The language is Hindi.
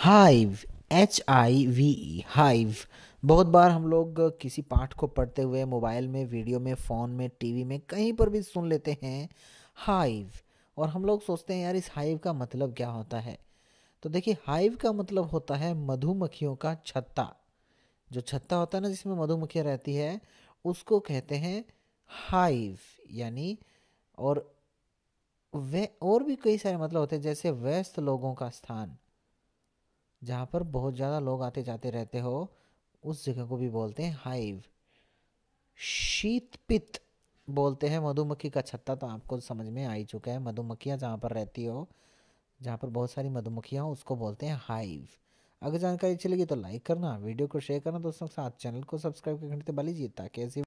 hive H I V E hive बहुत बार हम लोग किसी पाठ को पढ़ते हुए मोबाइल में वीडियो में फ़ोन में टीवी में कहीं पर भी सुन लेते हैं हाइव और हम लोग सोचते हैं यार इस हाइव का मतलब क्या होता है तो देखिए हाइव का मतलब होता है मधुमक्खियों का छत्ता जो छत्ता होता है ना जिसमें मधुमक्खियाँ रहती है उसको कहते हैं हाइव यानी और वे और भी कई सारे मतलब होते हैं जैसे व्यस्त लोगों का स्थान जहाँ पर बहुत ज़्यादा लोग आते जाते रहते हो उस जगह को भी बोलते हैं हाइव शीतपित बोलते हैं मधुमक्खी का छत्ता तो आपको समझ में आ ही चुका है मधुमक्खियाँ जहाँ पर रहती हो जहाँ पर बहुत सारी मधुमक्खियाँ हो उसको बोलते हैं हाइव अगर जानकारी अच्छी लगी तो लाइक करना वीडियो को शेयर करना दोस्तों के साथ चैनल को सब्सक्राइब करके घंटे दबा लीजिए ताकि ऐसी